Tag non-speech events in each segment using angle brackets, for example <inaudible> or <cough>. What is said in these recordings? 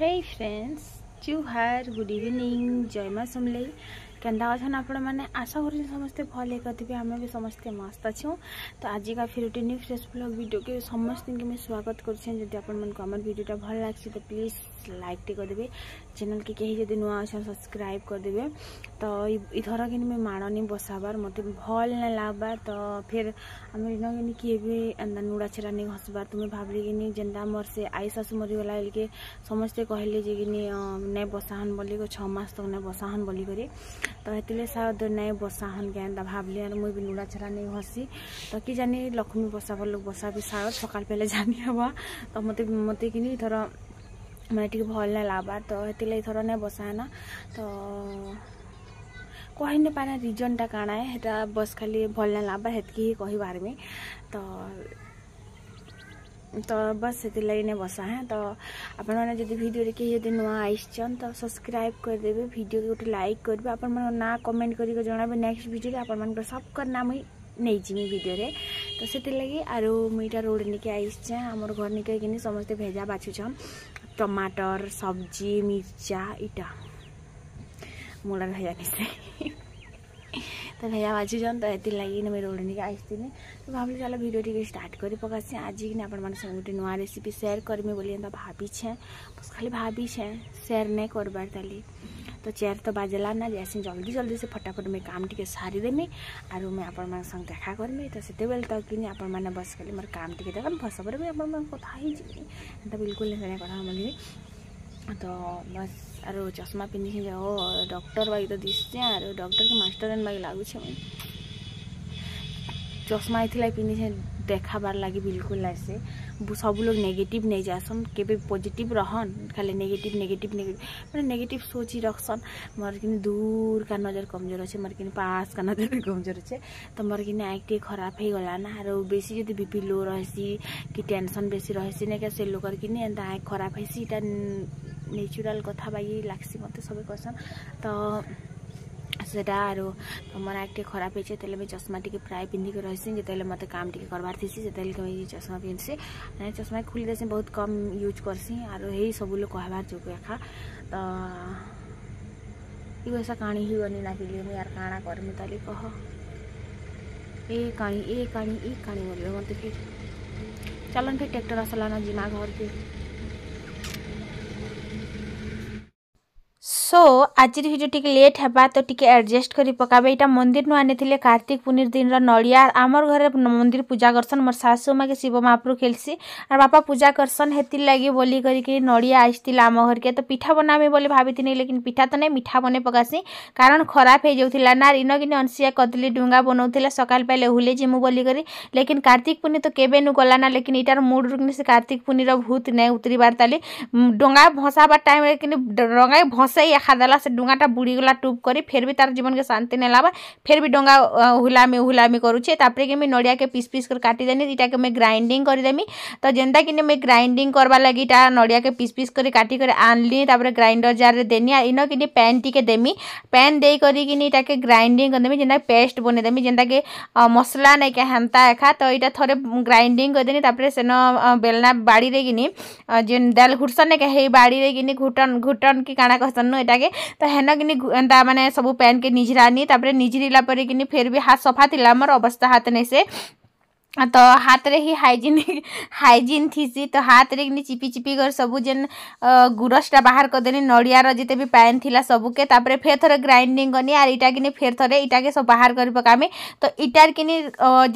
ହେ friends ଜ୍ୟୁ ହାର୍ good evening ଜୟ ମା ସମଲେଇ କେନ୍ତା ଅଛନ୍ ଆପଣମାନେ ଆଶା କରୁଛନ୍ ସମସ୍ତେ ଭଲ୍ ହେଇ କରିଥିବେ ଆମେ ବି ସମସ୍ତେ ମସ୍ତ ଅଛୁଁ ତ ଆଜିକା ଫିର୍ ଗୋଟେ ନ୍ୟୁ ଫ୍ରେସ୍ ବ୍ଲଗ୍ ଭିଡ଼ିଓକେ ସମସ୍ତଙ୍କୁ ମୁଇଁ ସ୍ୱାଗତ କରୁଛେଁ ଯଦି ଆପଣମାନଙ୍କୁ ଆମର ଭିଡ଼ିଓଟା ଭଲ୍ ଲାଗ୍ସି ତ ପ୍ଲିଜ୍ ଲାଇକ୍ଟେ କରିଦେବେ ଚ୍ୟାନେଲ୍ କି କେହି ଯଦି ନୂଆ ଅଛନ୍ ସବସ୍କ୍ରାଇବ୍ କରିଦେବେ ତ ଇଥର କିନି ମୁଇଁ ମାଡ଼ନି ବସାବାର୍ ମୋତେ ଭଲ୍ ନାଇଁ ଲାଗ୍ବାର୍ ତ ଫେର୍ ଆମର୍ ଇନ କିନି କିଏ ବି ଏନ୍ତା ନୁଡ଼ା ଛେଡ଼ା ନେଇ ଘସ୍ବାର୍ ତୁମେ ଭାବ୍ଲି କିନି ଯେନ୍ତା ଆମର୍ ସେ ଆଇ ଶାଶୁ ମରିଗଲା ବେଲ୍କେ ସମସ୍ତେ କହିଲେ ଯେ କିନି ନାଇଁ ବସାହନ୍ ବୋଲିକରି ଛଅ ମାସ ତକ୍ ନାଇଁ ବସାହନ୍ ବୋଲିକରି ତ ହେଥିର୍ଲାଗି ସାୟଦ ନାଇଁ ବସାହନ୍ କେ ଏନ୍ତା ଭାବ୍ଲି ଆର୍ ମୁଇଁ ବି ନୁଡ଼ା ଛେଡ଼ା ନେଇ ଘସି ତ କି ଜାନି ଲକ୍ଷ୍ମୀ ବସାବାର୍ ଲୋକ୍ ବସାବି ସାୟଦ ସକାଳ ବେଲେ ଜାନି ହେବା ତ ମୋତେ ମୋତେ କିନି ଇଥର ମାନେ ଟିକେ ଭଲ୍ ନାଇଁ ଲାଗ୍ବାର୍ ତ ହେଥିର୍ଲାଗି ଇଥର ନାଇଁ ବସାହେନା ତ କହି ନାଇଁ ପାରେ ରିଜନ୍ଟା କାଣା ଏ ହେଟା ବସ୍ ଖାଲି ଭଲ୍ ନାଇଁ ଲାଗ୍ବାର୍ ହେତ୍କି ହିଁ କହିପାର୍ମି ତ ତ ବସ୍ ସେଥିର୍ଲାଗି ନାଇଁ ବସାହେଁ ତ ଆପଣମାନେ ଯଦି ଭିଡ଼ିଓରେ କେହି ଯଦି ନୂଆ ଆସିଛନ୍ ତ ସବସ୍କ୍ରାଇବ୍ କରିଦେବେ ଭିଡ଼ିଓକେ ଗୋଟେ ଲାଇକ୍ କରିବେ ଆପଣମାନଙ୍କ ନାଁ କମେଣ୍ଟ କରିକି ଜଣାବେ ନେକ୍ସଟ ଭିଡ଼ିଓରେ ଆପଣମାନଙ୍କର ସବକର ନାଁ ମୁଇଁ ନେଇଯିମି ଭିଡ଼ିଓରେ ତ ସେଥିର୍ଲାଗି ଆରୁ ମୁଇଁ ଇଟା ରୋଡ଼ ନିକେ ଆସିଛେଁ ଆମର ଘର ନିକେ କିନି ସମସ୍ତେ ଭେଜା ବାଛୁଛନ୍ टमाटर सब्जी मिर्चा इटा मलाई भैया निस्ते तो भैया बाजी जान तो ये मेरो ना मेरे ओढ़ने के आज दिन तो भाभी चलो भिडियो टी स्टार्ट कर पकाचे आज कि आप गोटे नुआ शेयर सेयार करेंगे बोली भाभी छे बस खाली भाभी छे सेयार नहीं कर तो चेयर तो बाजे लाना जैसे जल्दी जल्दी से फटाफट मैं काम सारी सारिदेमि आर मैं आपण संग देखा करमे तो से बेल तक कि आपण बस खाली मोर काम टी देखा बस पर मुझे आपण कथा तो बिल्कुल नहीं कथा बोलिए तो बस आरो चश्मा पिंधिक जाओ डॉक्टर बाई तो दिशा आरो डॉक्टर के मास्टर बाई लगुचे मुझे চশমা এথিলাই পিন্ধিছে দেখাবার লাগে বিলকুল আছে সব লোক নেগেটিভ নেই যাসন কেবে পজিটিভ রহন খালি নেগেটিভ নেগেটিভ নেগেটিভ মানে নেগেটিভ সোচি রখসন মর কিন্তু দূর কা নজর কমজোর আছে মর কিন্তু পাশ কা নজর কমজোর আছে তো মর কিনে আইক টিকে খারাপ হয়ে গলা না আর বেশি যদি বিপি লো রয়েছি কি টেনশন বেশি রয়েছে নাকি সে লোকের কিনে এটা আইক খারাপ হয়েছি এটা নেচুরাল কথা বাগি লাগছি মতো সবাই কসন তো ସେଟା ଆରୁ ତମର ଆଗ ଟିକେ ଖରାପ ହେଇଛେ ତେଲେ ମୁଇଁ ଚଷମା ଟିକେ ପ୍ରାୟ ପିନ୍ଧିକି ରହିସି ଯେତେବେଳେ ମୋତେ କାମ ଟିକେ କରବାର୍ ଥିସି ସେତେବେଳେ କେବେ ଚଷମା ପିନ୍ଧସି ନାଇଁ ଚଷମା ଖୋଲି ଦେସି ବହୁତ କମ୍ ୟୁଜ୍ କରସି ଆରୁ ହେଇ ସବୁ ଲୋକ କହିବାର୍ ଯୋଗୁଁ ଏଖା ତ ଇଏ ଏସା କାଣି ହେଇଗନି ନା ପିଲି ମୁଇଁ ଆର୍ କାଣା କରମି ତାଲି କହ ଏ କାଣି ଏ କାଣି ଏ କାଣି ବୋଲିବେ ମୋତେ ଫିର୍ ଚାଲନ୍ ଫିର୍ ଟ୍ରାକ୍ଟର ଆସିଲା ନା ଜିମା ଘରକେ সো আজির ভিডিও টিকে লেট হবা তো টিকে আডজস্ট করে পকাবে এটা মন্দির নু আনিলে কার্তিক পূর্ণির দিনর নড়িয়া আমার ঘরে মন্দির পূজা করসন মোর শাশু মাকে শিব মহাপ্রু খেলছি আর বাপা পূজা করসন হেতির লাগি বলি করিকি নড়িয়া আসছিল আম ঘরকে তো পিঠা বনামি বলে ভাবিনি লেকিন পিঠা তো নাই মিঠা বনে পকাসি কারণ খরাপ হয়ে যাওয়া না ইন কিনি অনসিয়া কদলি ডুঙ্গা বনাউলে সকাল পাইলে হুলে জিমু বলিকি লেকিন কার্তিক পূর্ণি তো কেবে নু গলা না লেকিন এটার মুড্রু কিনি সে কার্তিক পূর্ণির ভূত নাই উতরিবার তালে ডঙ্গা ভসাবার টাইমে কিন্তু ডঙ্গায় ভসাই देखा दिला से डुंगाटा गला टूब कर फिर भी तार जीवन के शांति नहीं लाबा फिर भी डोंगा हुलामी हुलामी करुचे तापर कि मुझ नड़िया के पीस पीस कर काटी देनी इटा के मैं ग्राइंडिंग कर देमी तो जेनता कि मैं ग्राइंडिंग करवा लगी इटा नड़िया के पीस पीस कर काटी कर आनली तापर ग्राइंडर जार देनी इन कि पैन टिके देमी पैन दे करके ग्राइंडिंग कर देमी जेनता पेस्ट बने देमी जेनता के मसला नहीं क्या हेमता एखा तो इटा थे ग्राइंडिंग कर देनी तापर सेन बेलना बाड़ी कि जेन दाल घुटसन नहीं क्या बाड़ी कि घुटन घुटन कि काଣା कहसन সেটাকে তো হেনকিনি ଏନ୍ତା ମାନେ ସବୁ ପେନ୍କେ ନିଝିରାନି ତାପରେ ନିଝିରିଲା ପରେ କିନି ଫେର୍ ବି ହାତ୍ ସଫା ଥିଲା ମୋର ଅବସ୍ଥା ହାତ ନେଇ ସେ ତ ହାତରେ ହିଁ ହାଇଜିନ୍ ହାଇଜିନ୍ ଥିସି ତ ହାତରେ କିନି ଚିପି ଚିପି କରି ସବୁ ଯେନ୍ ଗୁରସ୍ଟା ବାହାର କରିଦେଲି ନଡ଼ିଆର ଯେତେ ବି ପାଏନ୍ ଥିଲା ସବୁକେ ତାପରେ ଫେର୍ ଥରେ ଗ୍ରାଇଣ୍ଡିଂ କନି ଆର୍ ଇଟା କିନି ଫେର୍ ଥରେ ଇଟାକେ ସବୁ ବାହାର କରି ପକାମି ତ ଇଟାର କିନି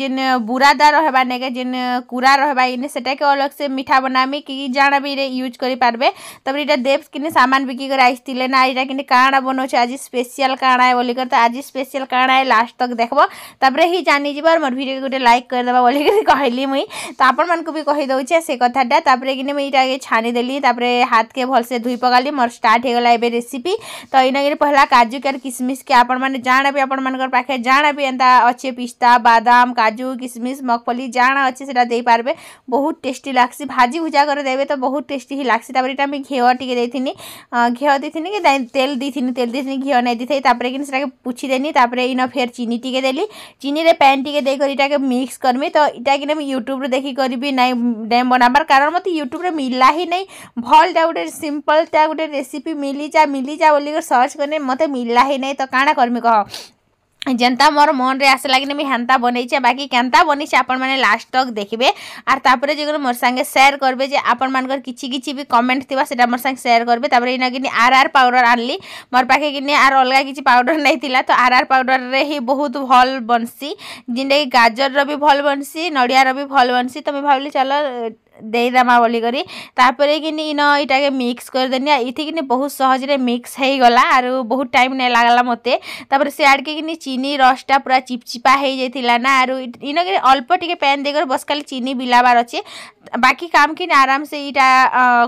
ଯେନ୍ ବୁରାଦା ରହେବା ନେକେ ଯେନ୍ କୁରା ରହେବା ଇନେ ସେଟାକେ ଅଲଗ୍ ସେ ମିଠା ବନାମି କି ଜାଣା ବି ଇରେ ୟୁଜ୍ କରିପାରବେ ତାପରେ ଇଟା ଦେବ୍ସ କିନି ସାମାନ ବିକି କରି ଆସିଥିଲେ ନା ଇଟା କିନି କାଣା ବନଉଛେ ଆଜି ସ୍ପେସିଆଲ୍ କାଣା ଏ ବୋଲିକରି ତ ଆଜି ସ୍ପେସିଆଲ୍ କାଣା ଏ ଲାଷ୍ଟ ତକ୍ ଦେଖ୍ବ ତାପରେ ହିଁ ଜାନିଯିବ ଆର୍ ମୋର୍ ଭିଡ଼ିଓକେ ଗୋଟେ ଲାଇକ୍ କରିଦେବା बोलिकी कहली मुई तो आपण मानक भी कहीदे से कथाटा तापर कि मुझे ये छाणीदेली हाथ के भलसे धोई पकाली मोर स्टार्ट होगला एवं रेसीपी तो इनके पहला काजू के किसमिश के आपण मैंने जाना भी आपण पाखे जाना भी एंता अच्छे पिस्ता बादाम काजू किसमिश मगफली जाना अच्छे से पार्बे बहुत टेस्टी लगसी भाजी भुजा कर देवे तो बहुत टेस्टी ही लगसी इटा मुझे घिअ टी देनी घिअ देनी कि तेल दी तेल दी घिअ नहीं दी कि पुछीदेनी इन फेर चीनी टी देली चीनी रे पैन टी देकर मिक्स करमी तो তো এটা কিনা আমি ইউট্যুব্রু দেখি করবি না ড্যাম বনাবার কারণ মতো ইউট্যুব্রে মিলা হি নাই ভলটা গোটে সিম্পলটা গোটে রেসিপি মিলি যা মিলি যা বলি সর্চ কলে মতো মিলা হি নাই তো কাଣା করমি কহ যেন্তা মোর মনরে আসে কিনা আমি হেন্তা বনাইছে বাকি কেন্তা বনাইছে আপনার মানে লাস্ট তক দেখবে আর তারপরে যেগুলো মোর সাথে সেয়ার করবে যে আপনার মানকর কিছু কিছু বি কমেন্ট থিবা সেটা মোর সাথে সেয়ার করবে তারপরে ইনা কিনি আর আর পাউডর আনলি মোর পাখে কিনে আর অলগা কিছু পাউডর নাই থিলা তো আর আর পাউডার রে হি বহুত ভাল বনসি যেটা কি গাজর র বি ভাল বনসি নড়িয়া র বি ভাল বনসি তো আমি ভাবলি চলো ଦେଇଦେମା ବୋଲିକରି ତାପରେ କିନି ଇନ ଇଟାକେ ମିକ୍ସ କରିଦେନି ଆଉ ଇଥିକିନି ବହୁତ ସହଜରେ ମିକ୍ସ ହେଇଗଲା ଆରୁ ବହୁତ ଟାଇମ୍ ନାଇଁ ଲାଗ୍ଲା ମୋତେ ତାପରେ ସିଆଡ଼କେ କିନି ଚିନି ରସଟା ପୁରା ଚିପଚିପା ହେଇଯାଇଥିଲା ନା ଆରୁ ଇନକେ ଅଳ୍ପ ଟିକେ ପ୍ୟାନ୍ ଦେଇକରି ବସ୍ ଖାଲି ଚିନି ବିଲାବାର ଅଛେ ବାକି କାମ୍ କିନି ଆରାମସେ ଇଟା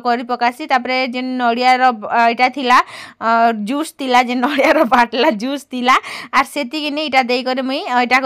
କରି ପକାସି ତାପରେ ଯେନ୍ ନଡ଼ିଆର ଇଟା ଥିଲା ଜୁସ୍ ଥିଲା ଯେନ୍ ନଡ଼ିଆର ବାଟଲା ଜୁସ୍ ଥିଲା ଆର୍ ସେତିକିନି ଇଟା ଦେଇକରି ମୁଇଁ ଇଟା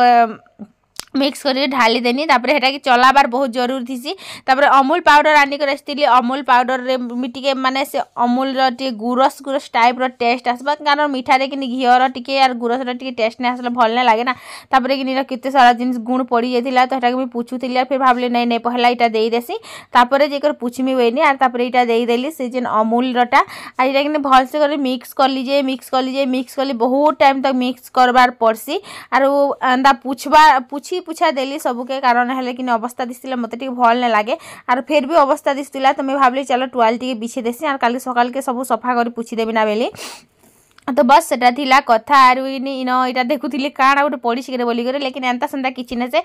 মিক্স করি ঢালি দেনি তাপরে সেটাকে চলাবার বহুত জরুর থিসি তাপরে অমুল পাউডর আনিকরি আসছিলি অমুল পাউডরের টিকে মানে সে অমুলর টিকে গুরস গুরস টাইপর টেস্ট আসবা কারণ মিঠারে কিন্তু ঘিওর টিকে আর গুরসর টিকে টেস্ট না আসলে ভাল না লাগে না তাপরে কিন্তু কেতে সারা জিনিস গুণ পড়ি যাই তো সেটাকে মুই পুছুলি আর ফের ভাবলি নাই নাই পহলা এটা দেই দেসি তাপরে যে করে পুছিমি ওয়েনি আর তাপরে এটা দেই দেলি সে যে অমুলরটা আর এটা কিন্তু ভালসে করে মিক্স করলি যে মিক্স করলি যে মিক্স করলি বহুত টাইম তক মিক্স করবার পড়সি আর পুছবা পুছি পুছা দেলি সবুকে কারণ হলে কিনে অবস্থা দিছিলে মতো টিকি ভাল না লাগে আর ফের বি অবস্থা দিছিলা তো মুই ভাবলি চলো টুয়াল টিকি বিছে দেসি আর কালি সকালকে সব সফা করে পুছি দেবি না বেলি ତ ବସ୍ ସେଟା ଥିଲା କଥା ଆରୁ ଇନି ଇନ ଇଟା ଦେଖୁଥିଲି କାଣା ଗୋଟେ ପଡ଼ିଛି କିରେ ବୋଲିକରି ଲେକିନ୍ ଏନ୍ତା ସେନ୍ତା କିଛି ନା ସେ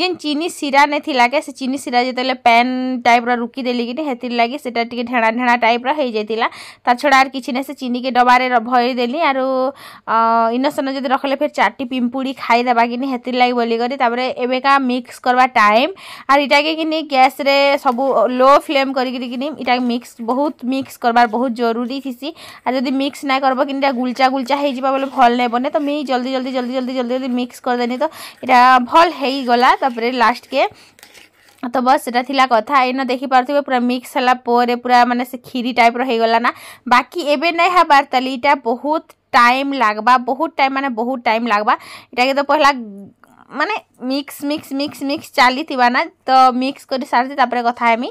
ଯେନ୍ ଚିନି ସିରା ନେ ଥିଲା କେ ସେ ଚିନି ସିରା ଯେତେବେଳେ ପେନ୍ ଟାଇପ୍ର ରୁକି ଦେଲି କିରି ହେଥିର୍ ଲାଗି ସେଟା ଟିକେ ଢେଣା ଢେଣା ଟାଇପ୍ର ହେଇଯାଇଥିଲା ତା ଛଡ଼ା ଆର୍ କିଛି ନା ସେ ଚିନିକେ ଡବାରେ ଭରିଦେଲି ଆରୁ ଇନସନ ଯଦି ରଖିଲେ ଫେର୍ ଚାରଟି ପିମ୍ପୁଡ଼ି ଖାଇଦେବା କିନି ହେଥିର୍ ଲାଗି ବୋଲିକରି ତାପରେ ଏବେକା ମିକ୍ସ କରବା ଟାଇମ୍ ଆର୍ ଇଟାକେ କିନି ଗ୍ୟାସ୍ରେ ସବୁ ଲୋ ଫ୍ଲେମ୍ କରିକିରି କିନି ଇଟାକେ ମିକ୍ସ ବହୁତ ମିକ୍ସ କରବାର୍ ବହୁତ ଜରୁରୀ ଥିସି ଆର୍ ଯଦି ମିକ୍ସ ନାଇଁ କରବ କିନି গুলচা গুলচা হয়েযা বলে ভাল নেবনে তো মুই জলদি জলদি জলদি জলদি জলদি জলদি মিক্স করেদেনি তো এটা ভাল হয়ে গলা তাপরে লাস্টকে তো বস সেটা লা কথা এন দেখিপারে পুরা মিক্স হলা পরে পুরা মানে সে ক্ষীরি টাইপর হয়ে গলা না বাকি এবে নাই হবার তাহলে এটা বহুত টাইম লাগবা বহুত টাইম মানে বহুত টাইম লাগবা এটাকে তো পহলা মানে মিক্স মিক্স মিক্স মিক্স চালিথিবা না তো মিক্স করে সারছি তারপরে কথা আমি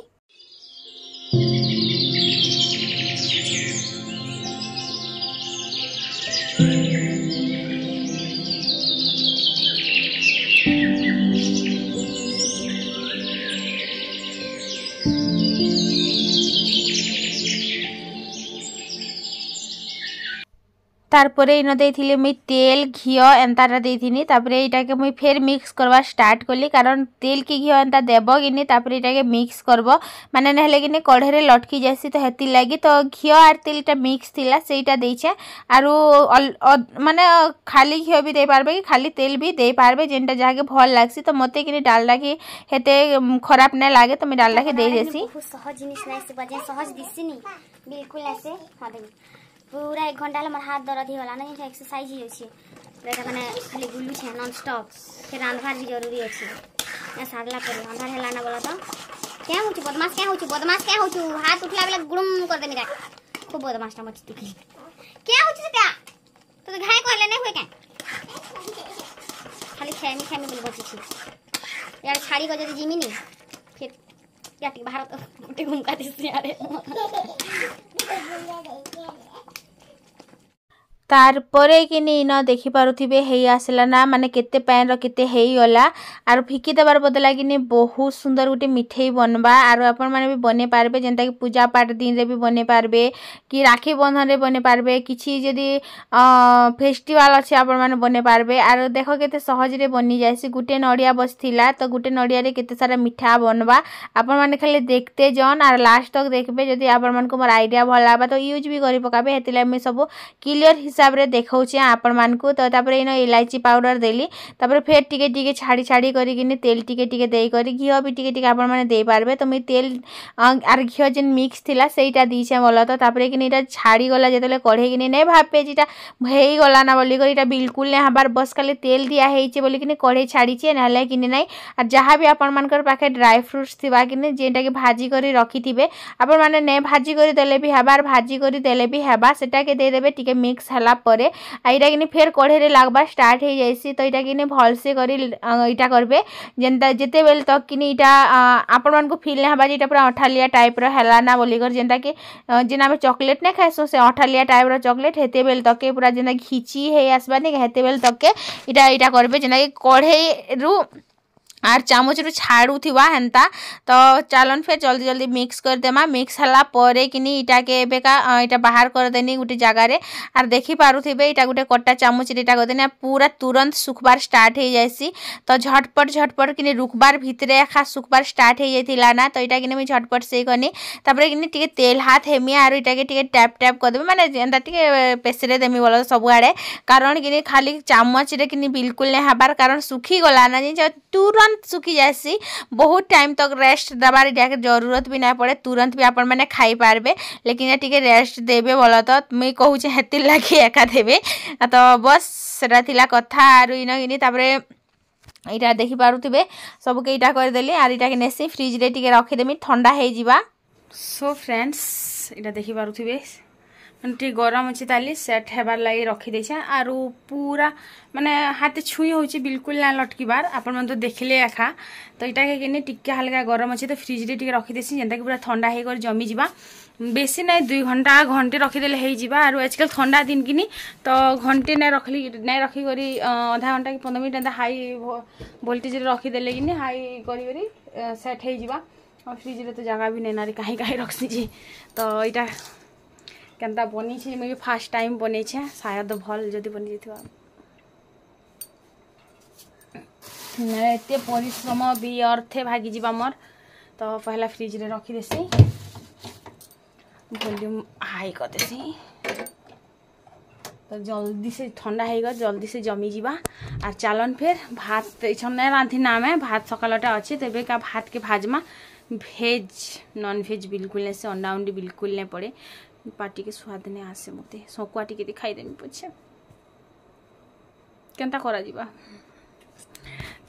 তারপরে ইন দিয়েছিলি মুই তেল ঘিও এন্তাটা দিয়েছিলি তারপরে এইটাকে মুই ফের মিক্স করবা স্টার্ট কলি কারণ তেল কি ঘিও এন্তা দেব কিনি তারপরে এটাকে মিক্স করব মানে নহলে কিনি কড়াইরে লটকি যাইছি তো হেতি লাগি তো ঘিও আর তেলটা মিক্স লা সেইটা দিয়েছে আর মানে খালি ঘিও বি দিয়ে পারবে কি খালি তেল বি দিয়ে পারবে যেটা যাকে ভাল লাগছি তো মতো কিনি ডালটাকে হেতে খারাপ না লাগে তো মুই ডালটাকে দিয়ে দেছি সহজ জিনিস নাই সহজ দিছিনি বিলকুল আছে হ্যাঁ পুরা এক ঘন্টা হলে আমার হাত দরদ হইগলা না এটা এক্সরসাইজ হয়েছে এটা মানে খালি বুলুছে নন স্টপ সে রাঁধবার বি জরুরি আছে না সারলা পরে রাঁধার হেলা না বলো তো কে হচ্ছে বদমাস কে হচ্ছে বদমাস কে হচ্ছে হাত উঠলা বেলা গুড়ুম করে দেনি কা খুব বদমাসটা মচ্ছে তুই কে হচ্ছে তা তো ঘাই কইলে না হই কেন খালি খেমি খেমি বলে বসেছি ইয়ার ছাড়ি গো যদি জিমিনি ফির ইয়ার টিকে ভারত গোটে ঘুমকা দিছি আরে তার পরে কিনি ইন দেখি দেখিপারে হয়ে আসলা না মানে কেতে প্যানর কেতে হয়েগলা আর ফিকি দেবার বদলা কিনি বহু সুন্দর গোটে মিঠেই বনবা আর আপন মানে বি বনাই পারবে যেটা কি পূজা পাঠ দিনে বি বনাই পারবে কি রাখি বন্ধনে বনে পারবে কিছু যদি ফেস্টিভাল আছে আপন মানে বনে পারবে আর দেখ কেতে সহজরে বনি যাইছে গোটে নড়িয়া বসিলা তো গোটে নড়িয়ারে কেতে সারা মিঠা বনবা আপন মানে খালি দেখতে জন আর লাস্ট তক দেখবে যদি আপন মানুষ মোর আইডিয়া ভাল লাগবা তো ইউজ বি করে পকাবে আমি সব ক্লিয়র হিসাব হিসাবে দেখাউছি আপনার তো তাপরে ইন ইলাচি পাউডর দেলি তাপরে ফের টিকে টিকে ছাড়ি ছাড়ি করি তেল টিকে টিকে দিয়ে ঘিও বি টিকে টিকে আপনার দিয়ে তো মুই তেল আর ঘিও যে মিক্স লা সেইটা দিয়েছে মূলত তাপরে কিনে এটা ছাড়িগলা যেতলে কড়াই কিনে নে ভাবে যে এটা হয়েগলা না বলি এটা বিলকুল না হবার বস খালি তেল দিয়া হয়েছে বলি কিনে কড়াই ছাড়িছে নাহলে কিনে নাই আর যাহা বি আপনার পাখে ড্রাই ফ্রুটস থিবা কিনে যেটাকে ভাজি করে রখিথিবে আপনার নে ভাজি করে দেলে বি হবা আর ভাজি করে দেলে বি হবা সেটাকে দিয়ে দেবে টিকে মিক্স হল হলাপরে আর এটা কিনি ফের কড়াইরে লাগবা স্টার্ট হয়ে যাইসি তো এটা কিনি ভলসে করে এটা করবে যেনতা যেতবেল তক কিনি এটা আপন মানুষ ফিল না হবা যে এটা পুরা অঠালিয়া টাইপর হেলা না বলিকর যেনতা কি যেন আমি চকলেট না খাইছো সে অঠালিয়া টাইপর চকলেট হেতেবেল তকে পুরা যেন খিচি হয়ে আসবানি হেতেবেল তকে এটা এটা করবে যেন কি কড়াইরু আর ଚାମଚରୁ ଛାଡ଼ୁଥିବା ହେନ୍ତା ତ ଚାଲନ୍ ଫେର୍ ଜଲ୍ଦି ଜଲ୍ଦି ମିକ୍ସ କରିଦେମା ମିକ୍ସ ହେଲା ପରେ କିନି ଇଟାକେ ଏବେକା ଇଟା ବାହାର କରିଦେନି ଗୋଟେ ଜାଗାରେ ଆର୍ ଦେଖିପାରୁଥିବେ ଇଟା ଗୋଟେ କଟା ଚାମଚରେ ଇଟା କରିଦେନି ଆର୍ ପୁରା ତୁରନ୍ତ ଶୁଖ୍ବାର ଷ୍ଟାର୍ଟ ହେଇଯାଇସି ତ ଝଟ୍ପଟ୍ ଝଟ୍ପଟ୍ କିନି ରୁଖ୍ବାର ଭିତରେ ଏକା ଶୁଖ୍ବାର ଷ୍ଟାର୍ଟ ହେଇଯାଇଥିଲା ନା ତ ଇଟା କିନି ମୁଇଁ ଝଟ୍ପଟ୍ ସେଇ କନି ତାପରେ କିନି ଟିକେ ତେଲ ହାତ ହେମି ଆରୁ ଇଟାକେ ଟିକେ ଟ୍ୟାପ୍ ଟ୍ୟାପ୍ କରିଦେମି ମାନେ ଏନ୍ତା ଟିକେ ପେଶିରେ ଦେମି ବୋଲ ସବୁଆଡ଼େ କାରଣ କିନି ଖାଲି ଚାମଚରେ କିନି ବିଲକୁଲ ନାଇଁ ହେବାର କାରଣ ଶୁଖିଗଲା ନା ଜିନିଷ ତୁରନ୍ତ तुरंत सुखी जासी बहुत टाइम तक तो रेस्ट दबार यहाँ जरूरत भी ना पड़े तुरंत भी आपण मैंने खाई पारे लेकिन टी रेस्ट देवे बोल तो मुई कहूँ हेती लगे एका देवे तो बस से कथा आर इन तापर এইটা দেখি পারুথিবে সবুকে এইটা করে দেলি আর এটাকে নেসি ফ্রিজরে টিকে রখিদেমি থন্ডা হয়ে যা সো ফ্রেন্ডস এটা দেখি পারুথিবে ଟିକେ ଗରମ ଅଛି ତାଲି ସେଟ୍ ହେବାର ଲାଗି ରଖିଦେଇଛେ ଆରୁ ପୁରା ମାନେ ହାତେ ଛୁଇଁ ହେଉଛି ବିଲକୁଲ ନା ଲଟକିବାର ଆପଣମାନେ ତ ଦେଖିଲେ ଏଖା ତ ଇଟାକେ କିନି ଟିକେ ହାଲକା ଗରମ ଅଛି ତ ଫ୍ରିଜ୍ରେ ଟିକେ ରଖିଦେସି ଯେନ୍ତାକି ପୁରା ଥଣ୍ଡା ହେଇକରି ଜମିଯିବା বেশি নাই দুই ঘন্টা ঘন্টে রখিদেলে হয়ে যা আর আজকাল থা দিন কিনি তো ঘন্টে নাই রখলি নাই রখি করি অধা ঘন্টা কি পনেরো মিনিট হাই ভোল্টেজে রখিদেলে কিনি হাই করি করি সেট হয়ে যা ফ্রিজরে তো জায়গা বি নেই না কাহি কাহি রখছি তো এটা କେନ୍ତା ବନେଇଛେ ମୁଇଁ ବି ଫାର୍ଷ୍ଟ ଟାଇମ୍ ବନେଇଛେ ଶାୟଦ ଭଲ୍ ଯଦି ବନେଇଥିବା ଏତେ ପରିଶ୍ରମ ବି ଅର୍ଥେ ଭାଗିଯିବା ମୋର ତ ପହିଲା ଫ୍ରିଜ୍ରେ ରଖିଦେସି ଭଲ୍ୟୁମ୍ ହାଇ କରିଦେସି ତ ଜଲ୍ଦି ସେ ଥଣ୍ଡା ହେଇଗଲେ ଜଲ୍ଦି ସେ ଜମିଯିବା ଆର୍ ଚାଲନ୍ ଫେର୍ ଭାତ ଇଛନ୍ ନାଇଁ ରାନ୍ଧିନା ଆମେ ଭାତ ସକାଳଟା ଅଛି ତେବେ କା ଭାତକେ ଭାଜମା ভেজ নন ভেজ বিলকুল নেই সে অন্ডা অন্ডি বিলকুল নেই পড়ে ପାଟିକି ସ୍ୱାଦ ନେଇ ଆସେ ମୋତେ ଶଙ୍କୁଆ ଟିକେ ଟିକେ ଖାଇଦେମି ପଛେ କେନ୍ତା କରାଯିବା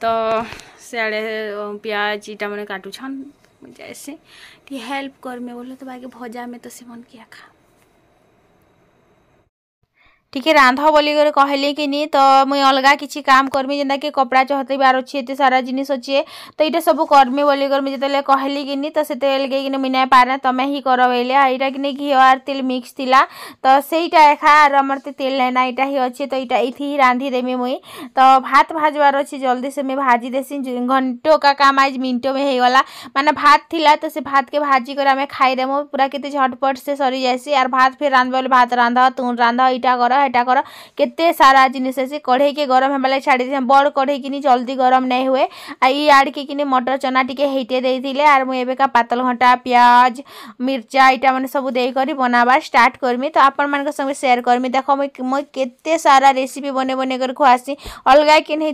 ତ ସିଆଡ଼େ ପିଆଜ ଇଟା ମାନେ କାଟୁଛନ୍ ଯାଏସି ଟିକେ ହେଲ୍ପ କର୍ମି ବୋଲେ ତ ବାକି ଭଜା ଆମେ ତ ସେମାନେ କିଏ ଖା टी रांध बोलिकर कहले कि नहीं तो मुई अलग किसी काम करमी जेनता कि कपड़ा चहत बार अच्छे ये सारा जिनस अच्छे तो ये सब करमी बोल मुझे जो कहली कि नहीं तो से मुझे ना पारे तुम्हें ही कर बोले यहाँ कि नहीं घी आर तेल मिक्स थी तो सहीटा एखा आर तेल ना यहाँ ही अच्छे तो ये ही देमी मुई तो भात भाजवार अच्छे जल्दी से मुझे भाजीदेसी घंटो का काम आज मिनटो में होगा मैंने भात थी तो से भात के भाजिकर आम खाईदेमु पूरा कितने झटपट से सरी जासी आर भात फिर रांध बोले भात रांध तुन रांध ईटा करा यहाँ कर के सारा जिनस कढ़े के गरम होगा लगे छाड़ी दे बड़ कढ़े कि जल्दी गरम नहीं हुए आड़ के मटर चना टी हेटे आर मुझे पतल घंटा पिज मिर्चा यहाँ मैंने सब देकर बनाबार स्टार्ट करमी तो आपण मैं संगे सेयर करमी देख मुई के सारा रेसीपी बन बनकर खुआसी अलग कि नहीं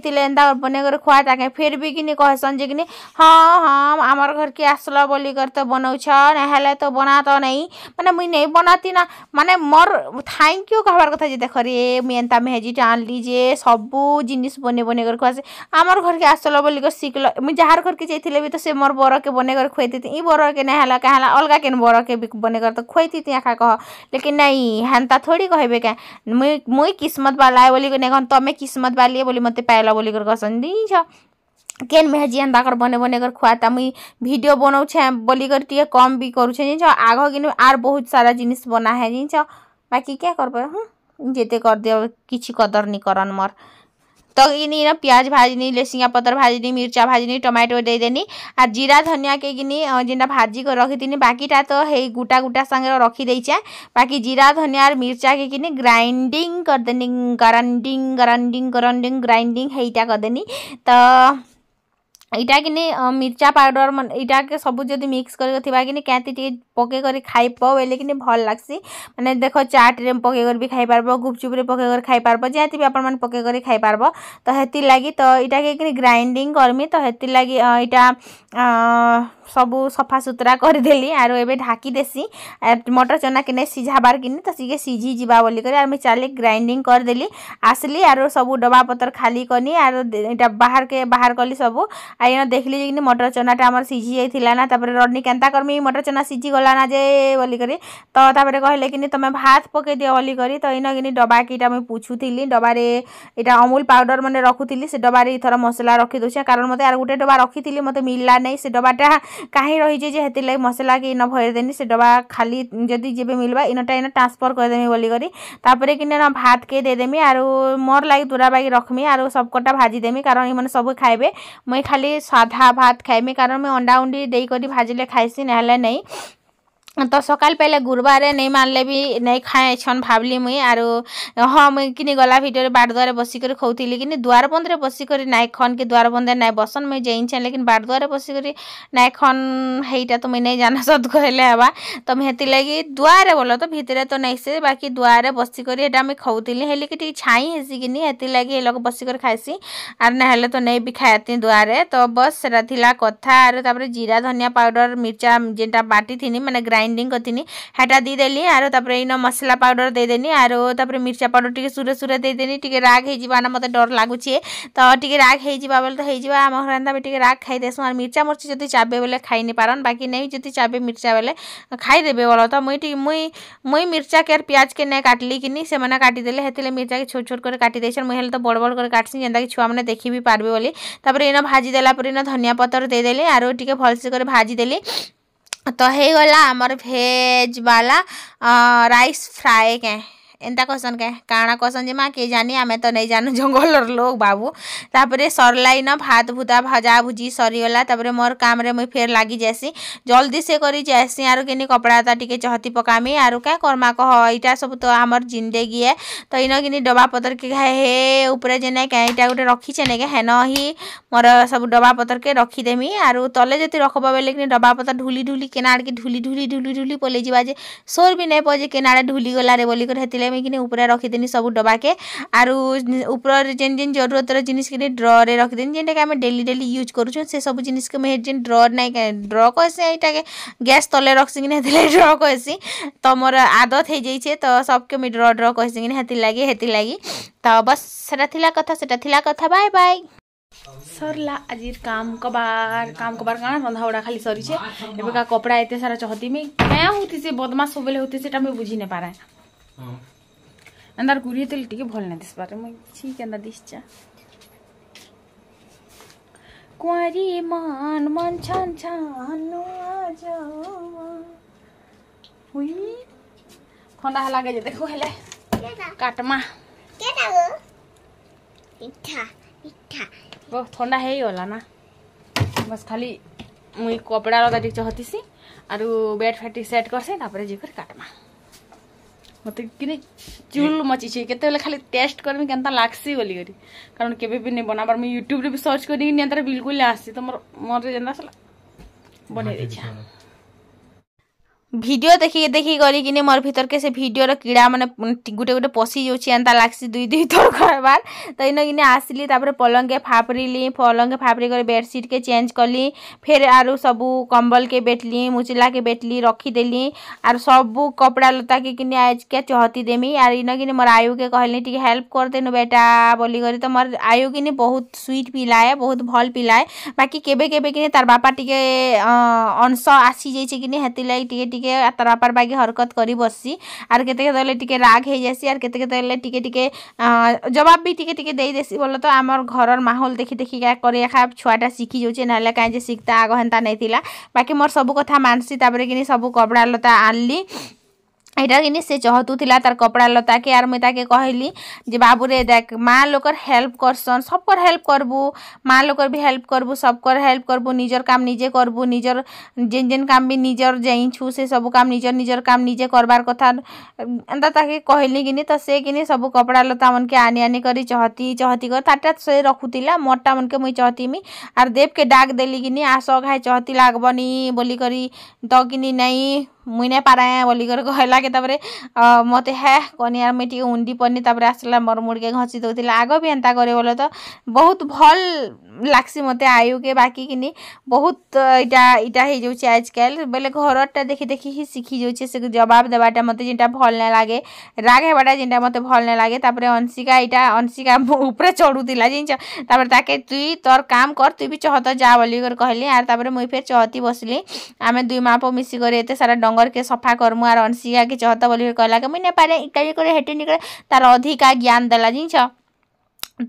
बनकर खुआ ताके फिर भी कि कहसन जी कि हाँ हाँ आम घर के आसल बोलकर तो बनाऊ ना तो बना तो नहीं मैंने मुई नहीं बनाती ना मानने मोर थैंक यू कहार कथा যে দেখরে মুই এন্তা মেহেজিটা আনলি যে সবু জিনিস বনে বনে করে খুয়াছে আমার ঘরকে আসল বলি করে শিখল মুই যাহার ঘরকে যাইলে বি তো সে মোর বরকে বনে করে খুয়াইতে ই বরকে না হলা কাহলা অলগা কেন বরকে বি বনে করে তো খুয়াইতে একা কহ লেকিন নাই হেন্তা থোড়ি কহবে কে মুই মুই কিসমত বালা বলি নে কন তমে কিসমত বালিয়ে বলি মতে পাইল বলি করে কসন দিছ କେନ୍ ମେହେଜି ଏନ୍ତା କରି ବନେଇ ବନେଇ କରି ଖୁଆତା ମୁଇଁ ଭିଡ଼ିଓ ବନଉଛେଁ ବୋଲିକରି ଟିକେ କମ୍ ବି କରୁଛେଁ ଜିନିଷ ଆଗ କିନ୍ତୁ ଆର୍ ବହୁତ ସାରା ଜିନିଷ ବନା ହେ ଜିନିଷ ବାକି କିଏ କରବ ହଁ ଯେତେ କରିଦିଅ କିଛି କଦର୍ ନି କରନ୍ ମୋର୍ ତ ଇନିନ ପିଆଜ ଭାଜିନି ଲେସିଙ୍ଗା ପତର ଭାଜିନି ମିର୍ଚା ଭାଜିନି ଟମାଟୋ ଦେଇଦେନି ଆର୍ ଜିରା ଧନିଆ କେକିନି ଯେନ୍ଟା ଭାଜିକି ରଖିଥିନି ବାକିଟା ତ ହେଇ ଗୁଟା ଗୁଟା ସାଙ୍ଗେ ରଖିଦେଇଛେ ବାକି ଜିରା ଧନିଆ ଆର୍ ମିର୍ଚା କେକିନି ଗ୍ରାଇଣ୍ଡିଂ କରିଦେନି ଗ୍ରାଇଣ୍ଡିଂ ଗ୍ରାଇଣ୍ଡିଂ ଗ୍ରାଇଣ୍ଡିଂ ଗ୍ରାଇଣ୍ଡିଂ ହେଇଟା କରିଦେନି ତ ଏଇଟା କିନି ମିର୍ଚା ପାଉଡ଼ର୍ ମାନେ ଏଇଟାକେ ସବୁ ଯଦି ମିକ୍ସ କରିକି ଥିବା କିନି କେନ୍ତି ଟିକେ ପକେଇକରି ଖାଇବ ବୋଇଲେ କିନି ଭଲ୍ ଲାଗ୍ସି ମାନେ ଦେଖ ଚାଟ୍ରେ ପକେଇକରି ବି ଖାଇପାରବ ଗୁପଚୁପ୍ରେ ପକେଇକରି ଖାଇପାରବ ଯେହେତି ବି ଆପଣମାନେ ପକେଇକରି ଖାଇପାରବ ତ ହେଥିର୍ ଲାଗି ତ ଏଇଟାକେ କିନି ଗ୍ରାଇଣ୍ଡିଙ୍ଗ୍ କର୍ମି ତ ହେଥିର୍ ଲାଗି ଇଟା ସବୁ ସଫାସୁତୁରା କରିଦେଲି ଆରୁ ଏବେ ଢାକି ଦେସି ମଟର ଚନାକେ ନେଇ ସିଝାବାର୍ କିନି ତ ଟିକେ ସିଝି ଯିବା ବୋଲିକରି ଆର୍ ମୁଇଁ ଚାଲି ଗ୍ରାଇଣ୍ଡିଂ କରିଦେଲି ଆସିଲି ଆରୁ ସବୁ ଡବା ପତର ଖାଲି କନି ଆରୁ ଇଟା ବାହାରକେ ବାହାର କଲି ସବୁ ଆର୍ ଇନ ଦେଖିଲି ଯେ କିନି ମଟର ଚନାଟା ଆମର ସିଝି ଯାଇଥିଲା ନା ତାପରେ ରଡ଼ନି କେନ୍ତା କର୍ମି ମଟର ଚନା ସିଝି ଗଲା ନା ଯେ ବୋଲିକରି ତ ତାପରେ କହିଲେ କିନି ତମେ ଭାତ ପକେଇ ଦିଅ ବୋଲିକରି ତ ଇନ କିନି ଡବାକେ ଇଟା ମୁଇଁ ପୁଛୁଥିଲି ଡବାରେ ଇଟା ଅମୁଲ ପାଉଡର ମାନେ ରଖୁଥିଲି ସେ ଡବାରେ ଇଥର ମସଲା ରଖିଦେଉଛେ କାରଣ ମୋତେ ଆର୍ ଗୋଟେ ଡବା ରଖିଥିଲି ମୋତେ ମିଳିଲା ନାହିଁ ସେ ଡବାଟା କାହିଁ ରହିଛେ ଯେ ହେଥିର୍ଲାଗି ମସଲାକେ ଇନ ଭରିଦେନି ସେ ଡବା ଖାଲି ଯଦି ଯେବେ ମିଲ୍ବା ଇନଟା ଇନ ଟ୍ରାନ୍ସଫର୍ କରିଦେମି ବୋଲିକରି ତାପରେ କିନେ ନା ଭାତ୍କେ ଦେଇଦେମି ଆରୁ ମୋର୍ ଲାଗି ତୁରା ବାଗି ରଖ୍ମି ଆରୁ ସବ୍କଟା ଭାଜିଦେମି କାରଣ ଇମାନେ ସବୁ ଖାଇବେ ମୁଇଁ ଖାଲି ସାଧା ଭାତ୍ ଖାଇମି କାରଣ ମୁଇଁ ଅଣ୍ଡା ଉଣ୍ଡି ଦେଇକରି ଭାଜିଲେ ଖାଇସି ନହେଲେ ନାଇଁ ତ ସକାଳ ପାଇଲେ ଗୁରୁବାରେ ନେଇ ମାରିଲେ ବି ନେଇ ଖାଏଛନ୍ ଭାବଲି ମୁଇଁ ଆରୁ ହଁ ମୁଇଁ କିନି ଗଲା ଭିଡ଼ିଓରେ ବାଟଦୁଆରେ ବସିକରି ଖଉଥିଲି କିନି ଦୁଆର ବନ୍ଦରେ ବସିକରି ନାଇଁ ଖନ୍ କି ଦୁଆର ବନ୍ଦରେ ନାଇଁ ବସନ୍ ମୁଇଁ ଯେଇଁଛେନ୍ ଲେକିନ୍ ବାଟ ବସିକରି ନାଇଁ ଖନ୍ ହେଇଟା ତ ମୁଇଁ ନେଇ ଜାନ ସତ୍ କହିଲେ ହେବା ତ ମୁଇଁ ହେଥିଲାଗି ଦୁଆରେ ବୋଲ ତ ଭିତରେ ତ ନାଇଁ ସେ ବାକି ଦୁଆରେ ବସିକରି ହେଟା ମୁଇଁ ଖଉଥିଲି ହେଲେ କି ଟିକେ ଛାଇ ହେସି କିନି ହେଥିଲାଗି ଏ ଲୋକ ବସିକରି ଖାଏସି ଆର୍ ହେଲେ ତ ନେଇ ବି ଖାଏତି ଦୁଆରେ ତ ବସ୍ ସେଟା ଥିଲା କଥା ଆରୁ ତାପରେ ଜିରା ଧନିଆ ପାଉଡ଼ର ମିର୍ଚା ଯେନ୍ଟା ବାଟିଥିନି ମାନେ ଗ୍ରାଇଣ୍ଡ ଗ୍ରାଇଣ୍ଡିଂ କରିଥିଲି ହେଟା ଦେଇଦେଲି ଆର ତାପରେ ଇନ ମସଲା ପାଉଡ଼ର ଦେଇଦେନି ଆର ତାପରେ ମିର୍ଚା ପାଉଡ଼ର ଟିକେ ସୁରେ ସୁରେ ଦେଇଦେନି ଟିକେ ରାଗ ହେଇଯିବା ନା ମୋତେ ଡର ଲାଗୁଛେ ତ ଟିକେ ରାଗ ହେଇଯିବା ବୋଲେ ତ ହେଇଯିବା ଆମ ଘରେ ଏନ୍ତା ଟିକେ ରାଗ ଖାଇଦେସୁଁ ଆର୍ ମିର୍ଚା ମର୍ଚି ଯଦି ଚାବେ ବୋଲେ ଖାଇ ନି ପାରନ୍ ବାକି ନେଇ ଯଦି ଚାବେ ମିର୍ଚା ବୋଲେ ଖାଇଦେବେ ବୋଲ ତ ମୁଇଁ ଟିକେ ମୁଇଁ ମୁଇଁ ମିର୍ଚା କେ ଆର୍ ପିଆଜ କେ ନାଇଁ କାଟଲି କିନି ସେମାନେ କାଟିଦେଲେ ହେଥିରେ ମିର୍ଚାକେ ଛୋଟ ଛୋଟ କରି କାଟି ଦେଇଛନ୍ ମୁଇଁ ହେଲେ ତ ବଡ଼ ବଡ଼ କରି କାଟସି ଯେନ୍ତାକି ଛୁଆମାନେ ଦେଖିବି ପାରବେ ବୋଲି ତାପରେ ଇନ ଭାଜି ଦେଲା ପରେ ଇନ ଧନିଆ ପତର ଦେଇଦେଲି ଆରୁ ଟିକେ ଭଲସେ କରି ଭାଜିଦେଲି तो हो गला आमर भेज वाला राइस फ्राए के ଏନ୍ତା କହସନ୍ କାଏଁ କାଣା କହସନ୍ ଯେ ମା କେ ଜାନି ଆମେ ତ ନେଇ ଜାନୁ ଜଙ୍ଗଲର ଲୋକ୍ ବାବୁ ତାପରେ ସରିଲା ଇନ ଭାତ ଭୁତା ଭଜା ଭୁଜି ସରିଗଲା ତାପରେ ମୋର କାମରେ ମୁଇଁ ଫେର୍ ଲାଗି ଯାଏସି ଜଲ୍ଦି ସେ କରି ଯାଏସି ଆରୁ କିନି କପଡ଼ାଟା ଟିକେ ଚହତି ପକାମି ଆରୁ କାଏଁ କର୍ମା କହ ଇଟା ସବୁ ତ ଆମର ଜିନ୍ଦଗି ଏ ତ ଇନ କିନି ଡବା ପତରକେ ହେ ଉପରେ ଯେନେ କାଏଁ ଇଟା ଗୋଟେ ରଖିଛେ ନେକେ ହେନ ହିଁ ମୋର ସବୁ ଡବା ପତରକେ ରଖିଦେମି ଆରୁ ତଲେ ଯଦି ରଖବ ବେଲେ କିନି ଡବା ପତର ଢୁଲି ଢୁଲି କେନା ଆଡ଼କେ ঢুলি ঢুলি ঢুলি ঢুলি ପଲେଇ ଯିବା ଯେ ସୋର୍ ବି ନାଇଁ ପ ଯେ କେନା ଆଡ଼େ ଢୁଲିଗଲା ରେ ବୋଲିକରି ହେଥିଲାଗି मुईकिन उप रखिदिन सब डबाके आरु उप जेन जेन जरुरत र जिनिस कि ड्रे रखिदिन जेनटा कि आम डेली डेली यूज करुँ से सब जिनिस कि मुझे जेन ड्र ना ड्र कहसी एटा गैस तले रखसी कि ड्र कहसी तो मोर आदत हो जाइए तो सबके मुझे ड्र ड्र कहसी कि लगे हेती लगी तो बस सेटा कथा सेटा कथा बाय बाय सरला आज काम कबार काम कबार कहाँ रंधा उड़ा खाली सरी छे एबे का कपड़ा इतने सारा चहती में क्या होती से बदमाश हो बेले होती से टा मैं बुझी नहीं पा रहा है ଏନ୍ତାର ଗୁରି ତେଲ ଟିକେ ଭଲ ନାଇଁ ଦିଶବାରେ ମୁଇଁ କିଛି କେନ୍ତା ଦିଶଚା କୁଆଁରୀ ମାନ ମନ ଛାନ ଛାନ ହୁଇ ଥଣ୍ଡା ହେଲା କେ ଦେଖୁ ହେଲେ କାଟମା ଥଣ୍ଡା ହେଇଗଲା ନା ବସ୍ ଖାଲି ମୁଇଁ କପଡ଼ା ଲଗା ଟିକେ ଚହତିସି ଆରୁ ବେଟ୍ ଫେଟ୍ ସେଟ୍ କରସି ତାପରେ ଯାଇକରି କାଟମା মতো কিনে চুল মো চিছে কেতবে খালি টেস্ট করমি কেনতা লাগছি বলি করি কারণ কেবে বি নে বনাবার মুই ইউটিউব রে বি সার্চ করি নি তার বিলকুল আসছে তো মোর মোর যেন আসলা বনে দিছা ভিডিও দেখি দেখি করিকি মোর ভিতরকে সে ভিডিওর কীড়া মানে গোটে গোটে পশি যাচ্ছে এন্তা লাগছে দুই দুই থর করবার তো ইনকিনি আসলি তাপরে পলঙ্কে ফাপরিলি পলঙ্কে ফাপরি করে বেডসিটকে চেঞ্জ কলি ফের আর সবু কম্বলকে বেটলি মুচিলাকে বেটলি রখিদেলি আর সবু কপড়া লতাকে কিনি আজকে চহতি দেমি আর ইনকিনি মোর আয়ুকে কহলি টিকে হেল্প করদেনু বেটা বলি করি তো মোর আয়ু কিনি বহুত সুইট পিলায়ে বহুত ভাল পিলায়ে বাকি কেবে কেবে কিনি তার বাপা টিকে অংশ আসি যাইছে কিনি হেতির লাগি টিকে টিকে টিকে তারপর বাগি হরকত করি বসি আর কেতে কেতলে টিকে রাগ হয়ে যাসি আর কেতে কেতলে টিকে টিকে জবাব বি টিকে টিকে দেই দেসি বলতো আমার ঘরর মাহল দেখি দেখি করে একা ছুয়াটা শিখি যাচ্ছে নাহলে কাই যে শিখতা আগ হেন্তা নেই বাকি মোর সব কথা মানছি তারপরে কিনি সব কপড়া লতা আনলি ଏଇଟା କିନି ସେ ଚହତୁଥିଲା ତାର୍ କପଡ଼ା ଲତାକେ ଆର୍ ମୁଇଁ ତାକେ କହିଲି ଯେ ବାବୁରେ ଦେଖ ମାଆ ଲୋକର ହେଲ୍ପ କରସନ୍ ସବକର ହେଲ୍ପ କରବୁ ମାଆ ଲୋକର ବି ହେଲ୍ପ କରବୁ ସବକର ହେଲ୍ପ କରବୁ ନିଜର କାମ ନିଜେ କରବୁ ନିଜର ଯେନ୍ ଯେନ୍ କାମ ବି ନିଜର ଯାଇଛୁ ସେ ସବୁ କାମ ନିଜର ନିଜର କାମ ନିଜେ କରବାର କଥା ଏନ୍ତା ତାକେ କହିଲି କିନି ତ ସେ କିନି ସବୁ କପଡ଼ା ଲତା ମନକେ ଆନି ଆନି କରି ଚହତି ଚହତି କରି ତାରଟା ସେ ରଖୁଥିଲା ମୋରଟା ମନକେ ମୁଇଁ ଚହତିମି ଆର୍ ଦେବକେ ଡାକ ଦେଲି କିନି ଆସ ଘାଏ ଚହତି ଲାଗ୍ବନି ବୋଲିକରି ତ କିନି ନାଇଁ ମୁଇଁ ନାଇଁ ପାରାଏଁ ବୋଲିକରି କହିଲା ଲାଗେ ତାପରେ ମୋତେ ହେ କନି ଆର୍ ମୁଇଁ ଟିକେ ଉଣ୍ଡି ପଡ଼ନି ତାପରେ ଆସିଲା ମୋର ମୁଡ଼୍କେ ଘଷି ଦେଉଥିଲା ଆଗ ବି ଏନ୍ତା କରେ ବୋଲେ ତ ବହୁତ ଭଲ୍ ଲାଗ୍ସି ମୋତେ ଆୟୁକେ ବାକି କିନି ବହୁତ ଇଟା ଇଟା ହେଇଯାଉଛେ ଆଜିକାଲ୍ ବେଲେ ଘରଟା ଦେଖି ଦେଖି ହିଁ ଶିଖିଯାଉଛେ ସେ ଜବାବ ଦେବାଟା ମୋତେ ଯେନ୍ଟା ଭଲ୍ ନାଇଁ ଲାଗେ ରାଗ ହେବାଟା ଯେନ୍ଟା ମୋତେ ଭଲ୍ ନାଇଁ ଲାଗେ ତାପରେ ଅଂଶିକା ଇଟା ଅଂଶିକା ଉପରେ ଚଢ଼ୁଥିଲା ଜାଣିଛ ତାପରେ ତାକେ ତୁଇ ତୋର୍ କାମ୍ କର୍ ତୁଇ ବି ଚହତ ଯା ବୋଲିକରି କହିଲି ଆର୍ ତାପରେ ମୁଇଁ ଫେର୍ ଚହତି ବସିଲି ଆମେ ଦୁଇ ମାପ ମିଶିକରି ଏତେ ସାରା ଡଙ୍ଗର୍କେ ସଫା କର୍ମୁ ଆର୍ ଅଂଶିକା କି ଚହତ ବୋଲି କହିଲା କି ମୁଇଁ ନେପାରେ ଇକାଜି କରେ ହେଟି ନିକରେ ତାର ଅଧିକା ଜ୍ଞାନ ଦେଲା ଜିନିଷ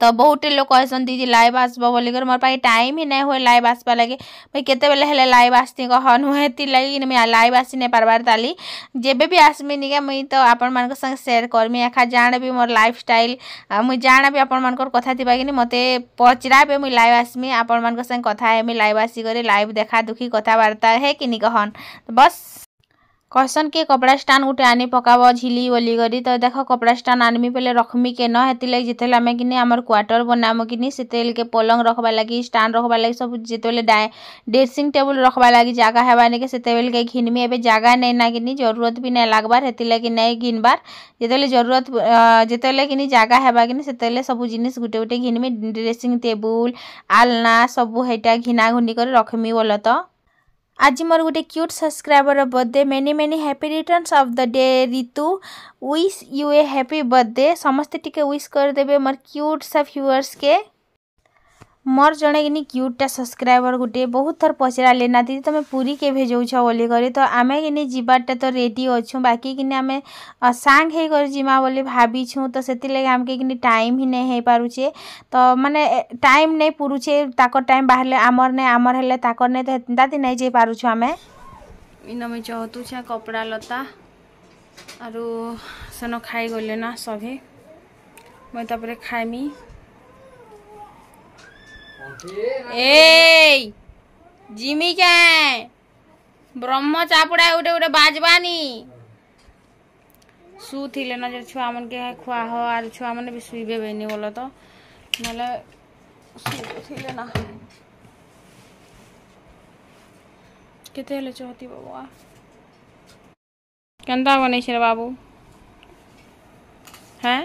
ତ ବହୁତଟେ ଲୋକ କହିସନ୍ ଦିଦି ଲାଇଭ୍ ଆସବ ବୋଲିକରି ମୋର ପାଇଁ ଟାଇମ୍ ହିଁ ନାଇଁ ହୁଏ ଲାଇଭ୍ ଆସବା ଲାଗି ମୁଇଁ କେତେବେଲେ ହେଲେ ଲାଇଭ୍ ଆସିନି କହ ନୁହେଁ ହେଥିର୍ଲାଗି ମୁଇଁ ଲାଇଭ୍ ଆସି ନାଇଁ ପାର୍ବାର୍ ତାଲି ଯେବେ ବି ଆସମି ନିକେ ମୁଇଁ ତ ଆପଣମାନଙ୍କ ସାଙ୍ଗେ ସେୟାର କର୍ମି ଏଖା ଜାଣ ବି ମୋର ଲାଇଫ୍ ଷ୍ଟାଇଲ୍ ମୁଇଁ ଜାଣ ବି ଆପଣମାନଙ୍କର କଥା ଥିବା କିନି ମୋତେ ପଚରାବେ ମୁଇଁ ଲାଇଭ୍ ଆସମି ଆପଣମାନଙ୍କ ସାଙ୍ଗେ କଥା ହେମି ଲାଇଭ୍ ଆସିକରି ଲାଇଭ୍ ଦେଖା ଦୁଖି କଥାବାର୍ତ୍ତା ହେ କିନି କହନ୍ ବସ୍ कहसन कि कपड़ा स्टान गोटे आनी पकाब झिली बोलिकरी तो देख कपड़ा स्टाण आनमी पहले रखमी के न हेती लगे जिते आम कि आमर क्वार्टर बनाम कित के पलंग रखबार लगी स्टाण रखबार लगे सब जिते डाए ड्रेसिंग टेबुल रखबार लगे जगह हेबार के सेते के घिनमी एवं जगह नहीं ना कि जरूरत भी नहीं लगबार हेती लगे नहीं घिनबार जिते जरूरत जिते कि जगह हेबा कि सब जिन गोटे गोटे घिनमी ड्रेसींग टेबुल आलना सब हेटा घिना घुनी कर रखमी बोल तो आज मोर गोटे cute subscriber birthday many many happy returns of the day Ritu wish you a happy birthday समस्ते टिके विश करदे मोर क्यूट सब व्यूअर्स के ମୋର ଜଣେ କିନି କ୍ୟୁଟ୍ଟା ସବସ୍କ୍ରାଇବର୍ ଗୋଟିଏ ବହୁତ ଥର ପଚାରିଲେ ନାତି ତୁମେ ପୁରୀ କେଭେ ଯାଉଛ ବୋଲିକରି ତ ଆମେ କିନି ଯିବାର୍ଟା ତ ରେଡ଼ି ଅଛୁଁ ବାକି କିନି ଆମେ ସାଙ୍ଗ ହେଇକରି ଯିମା ବୋଲି ଭାବିଛୁଁ ତ ସେଥିର୍ଲାଗି ଆମ୍କେ କିନି ଟାଇମ୍ ହିଁ ନେଇ ହେଇପାରୁଛେ ତ ମାନେ ଟାଇମ୍ ନେଇ ପୁରୁଛେ ତାକର୍ ଟାଇମ୍ ବାହାରିଲେ ଆମର୍ ନେଇ ଆମର୍ ହେଲେ ତାକର୍ ନେଇ ତ ହେନ୍ତାତି ନେଇ ଯାଇପାରୁଛୁ ଆମେ ଇନ ମୁଇଁ ଚହତୁଛେ କପଡ଼ା ଲତା ଆରୁ ସେନ ଖାଇଗଲେ ନା ସଭେ ମୁଇଁ ତାପରେ ଖାଇମି এই জিমি কায় ব্রহ্ম চাপুড়ায় উঠে উঠে বাজবানি শুলে না যে ছুয়া মানকে খুয়া হ আর ছুয়া মানে বি শুইবে বেনি বলো তো নাহলে শুলে না কেতে হলে চহতি বাবা কেনতা বনাইছে বাবু হ্যাঁ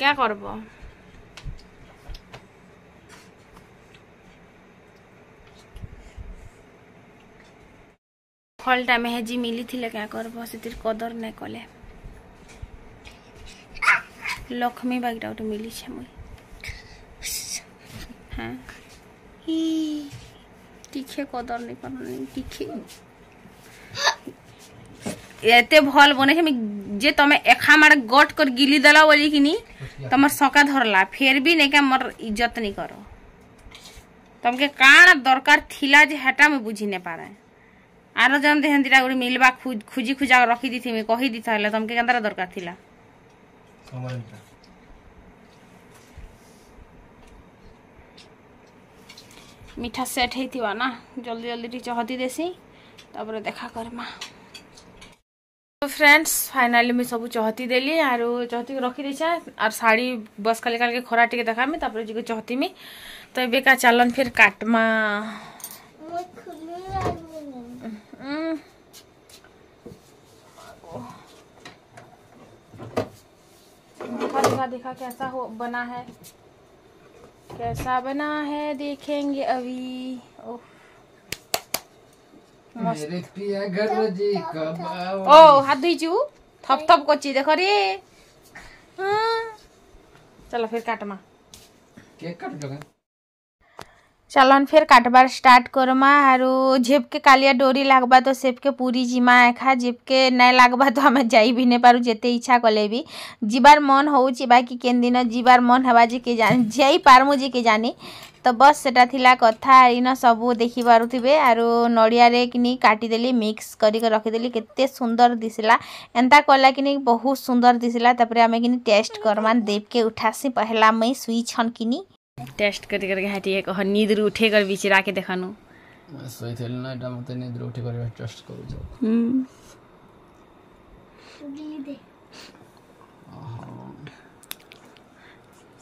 क्या করব ফলটা মেহেজি মিলিলে क्या করব সেটির কদর না কলে লক্ষ্মী বাগটা ওটা মিলিছে মুই হ্যাঁ টিখে কদর নেই পারি টিখে ଏତେ ଭଲ ବନେଇଛେ ଯେ ତମେ ଏଖା ମାଡ଼େ ଗଟ୍ କରି ଗିଲି ଦେଲ ବୋଲିକିନି ତମର ସକା ଧରଲା ଫେର୍ ବି ନେଇକା ମୋର ଇଜ୍ଜତ ନେଇ କର ତମକେ କାଣା ଦରକାର ଥିଲା ଯେ ହେଟା ମୁଇଁ ବୁଝି ନେପାରେ ଆର ଜନ୍ ହେନ୍ତିଟା ଗୋଟେ ମିଲବା ଖୁଜି ଖୁଜା ରଖିଦେଇଥିମି କହିଦେଇଥା ହେଲେ ତମକେ କେନ୍ତାର ଦରକାର ଥିଲା মিঠা সেট হয়েথিবা না জলদি জলদি টিকে হদি দেসি তারপরে দেখা করমা तो फ्रेंड्स फाइनाली मुझे सब चहती देली आर चहती रखी देछा आर साड़ी बस खाली खाली खरा टे देखामी तापर जी चहतीमी तो ये का चालन फिर काटमा देखा कैसा हो बना है कैसा बना है देखेंगे अभी ओह मेरे पिया घर जी कब ओ हाथ धोई छु थप थप कोची देखो रे हां चलो फिर काट मां केक काट दोगे चलन फिर काटबार स्टार्ट करमा और झेप के कालिया डोरी लगवा तो सेप के पूरी जिमा एखा झेप के ना तो आम जा भी नहीं पार जिते इच्छा कले भी जीवार मन हो बाकी केन दिन जीवार मन हवा जी के जान <laughs> जाइ पारमु के जानी तो बस सेटा थिला कथा इन सब देखि पारे आर नड़िया कि काटिदेली मिक्स कर रखिदेली के सुंदर दिशा एंता कला कि बहुत सुंदर दिशा तपर आम कि टेस्ट करमा देव के उठासी पहला मुई सुई छन टेस्ट करि कर घाटी कह निद्र उठे कर बिचरा के देखानु सोइथेल ना एटा मते निद्र उठे कर टेस्ट करू जो हम्म दे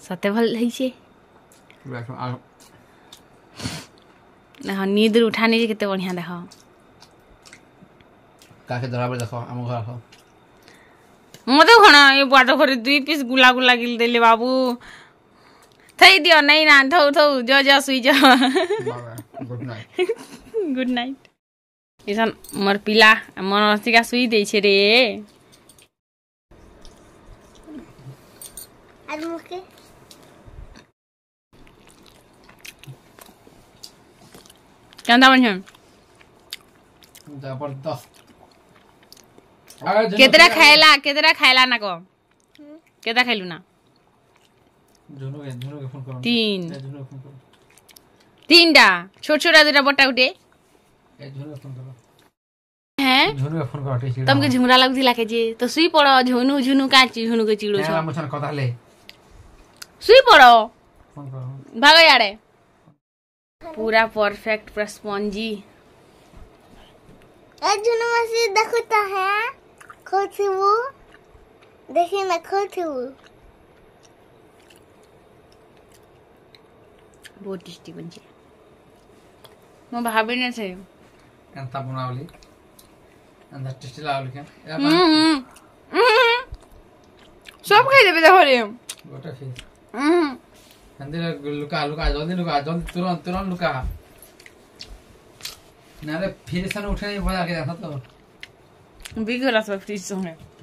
सते भल हई छे हाँ निद्र उठाने जे केते बढ़िया देखो काके धराबे देखो हम घर हो मते खणा ए बाटो करे दुई पीस गुला गुला गिल देले बाबू થઈ દો નહીં ના થવું થવું જોજો સુઈ જાઓ ગુડ નાઇટ ઈશાન મોર પિલા મોર અર્થિકા સુઈ દે છે રે কেমন বলছেন কেতটা খাইলা কেতটা খাইলা না কো কেতটা খাইলু না তিন তিনটা ছোট ছোট দুটা বটা উঠে হ্যাঁ তোমাকে ঝুমরা লাগুছিল লাগে যে তো শুই পড়ো ঝুনু ঝুনু কাঁচি ঝুনুকে চিড়ো হ্যাঁ, কথা হলে শুই পড়ো ভাগো ইয়াড়ে পুরা পারফেক্ট পুরা স্পঞ্জি ঝুনু মাসি দেখো তো হ্যাঁ খোঁচিবু দেখি না খোঁচিবু બહુ ટેસ્ટી બનશે ମୋ ଭାବି ନେ ସେ ଏନ୍ତା ବନାବଲି ଏନ୍ତା ଟେଷ୍ଟି ଲାବଲି କେନ୍ ସବୁ ଖାଇଦେବେ ଦେଖରେ ଗୋଟେ ଫିସ୍ ହେନ୍ତି ଲୁକା ଲୁକା ଜଲ୍ଦି ଲୁକା ଜଲ୍ଦି ତୁରନ୍ତ ତୁରନ୍ତ ଲୁକା ନାରେ ଫ୍ରିଜ୍ ସାଙ୍ଗେ ଉଠେଇ ଭଜା କି ଦେଖ ତ ବିଗଲା ସବୁ ଫ୍ରିଜ୍ ସାଙ୍ଗେ